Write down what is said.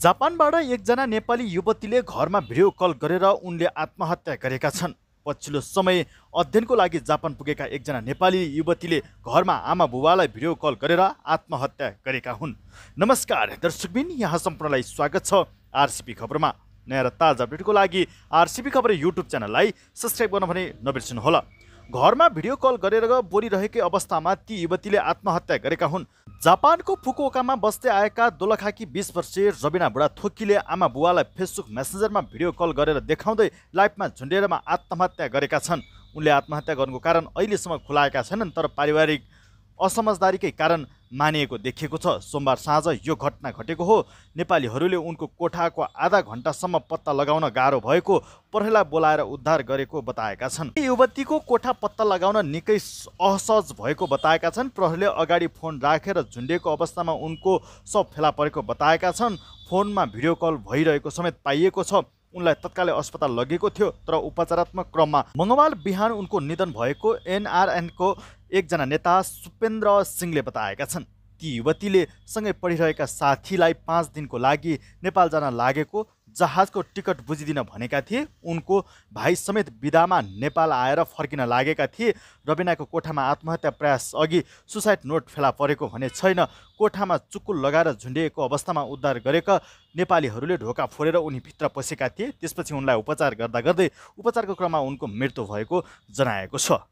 जापानबाट एकजना नेपाली युवतीले घरमा video call गरेर उनले आत्महत्या गरेका छन् पछिल्लो समय अध्ययनको लागि जापान पुगेका एकजना नेपाली युवतीले घरमा आमा बुबालाई भिडियो कल गरेर आत्महत्या गरेका हुन् नमस्कार दर्शकबिन यहाँ सम्पूर्णलाई स्वागत छ आरसिपी खबरमा नयाँ र ताजा अपडेटको लागि आरसिपी खबर युट्युब च्यानललाई सब्सक्राइब गर्न भने नबिर्सिनुहोला घरमा भिडियो कल गरेर बोलिरहेकै अवस्थामा ती युवतीले आत्महत्या गरेका हुन् जापानको फुकुकामा बस्दै आएका दोलखाकी बिस वर्षीय रबिना बुढा थोकीले आमा बुवालाई फेसबुक मेसेन्जरमा भिडियो कल गरेर देखाउँदै लाइफमा झुन्डेरमा आत्महत्या गरेका छन् उनले आत्महत्या गर्नुको कारण अहिलेसम्म खुलाएका छैनन् तर पारिवारिक असमझदारीकै कारण मानिएको देखिएको छ सोमबार साँझ यो घटना घटेको हो नेपालीहरूले उनको कोठाको आधा घन्टासम्म पत्ता लगाउन गाह्रो भएको प्रहरीलाई बोलाएर उद्धार गरेको बताएका छन् युवतीको कोठा पत्ता लगाउन निकै असहज भएको बताएका छन् प्रहरीले अगाडि फोन राखेर झुन्डेको अवस्थामा उनको सब फेला परेको बताएका छन् फोनमा भिडियो कल भइरहेको समेत पाइएको छ उनलाई तत्कालै अस्पताल लगेको थियो तर उपचारात्मक क्रममा मङ्गलबार बिहान उनको निधन भएको एनआरएनको एकजना नेता सुपेन्द्र सिंहले बताएका छन् ती युवतीले सँगै पढिरहेका साथीलाई पाँच दिनको लागि नेपाल जान लागेको जहाजको टिकट बुझिदिन भनेका थिए उनको भाइ समेत विदामा नेपाल आएर फर्किन लागेका थिए रबिनाको कोठामा आत्महत्या प्रयास अघि सुसाइड नोट फेला परेको भने छैन कोठामा चुक्कु लगाएर झुन्डिएको अवस्थामा उद्धार गरेका नेपालीहरूले ढोका फोरेर उनी भित्र पसेका थिए त्यसपछि उनलाई उपचार गर्दा गर्दै उपचारको क्रममा उनको मृत्यु भएको जनाएको छ